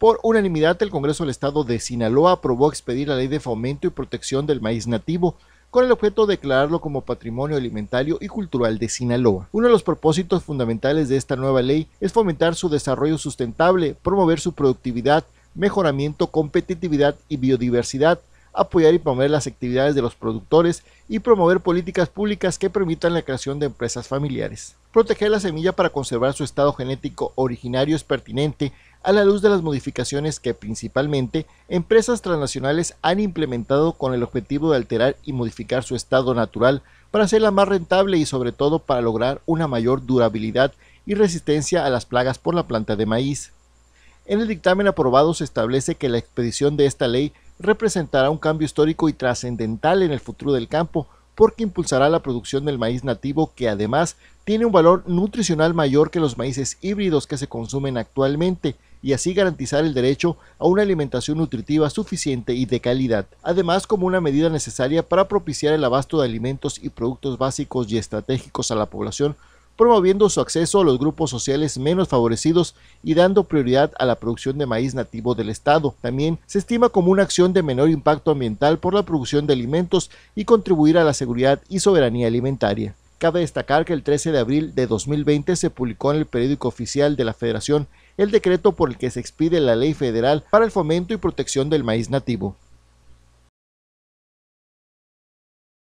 Por unanimidad, el Congreso del Estado de Sinaloa aprobó expedir la Ley de Fomento y Protección del Maíz Nativo, con el objeto de declararlo como patrimonio alimentario y cultural de Sinaloa. Uno de los propósitos fundamentales de esta nueva ley es fomentar su desarrollo sustentable, promover su productividad, mejoramiento, competitividad y biodiversidad, apoyar y promover las actividades de los productores y promover políticas públicas que permitan la creación de empresas familiares. Proteger la semilla para conservar su estado genético originario es pertinente a la luz de las modificaciones que principalmente empresas transnacionales han implementado con el objetivo de alterar y modificar su estado natural para hacerla más rentable y sobre todo para lograr una mayor durabilidad y resistencia a las plagas por la planta de maíz. En el dictamen aprobado se establece que la expedición de esta ley representará un cambio histórico y trascendental en el futuro del campo, porque impulsará la producción del maíz nativo que además tiene un valor nutricional mayor que los maíces híbridos que se consumen actualmente, y así garantizar el derecho a una alimentación nutritiva suficiente y de calidad, además como una medida necesaria para propiciar el abasto de alimentos y productos básicos y estratégicos a la población, promoviendo su acceso a los grupos sociales menos favorecidos y dando prioridad a la producción de maíz nativo del Estado. También se estima como una acción de menor impacto ambiental por la producción de alimentos y contribuir a la seguridad y soberanía alimentaria. Cabe destacar que el 13 de abril de 2020 se publicó en el periódico oficial de la Federación el decreto por el que se expide la Ley Federal para el Fomento y Protección del Maíz Nativo.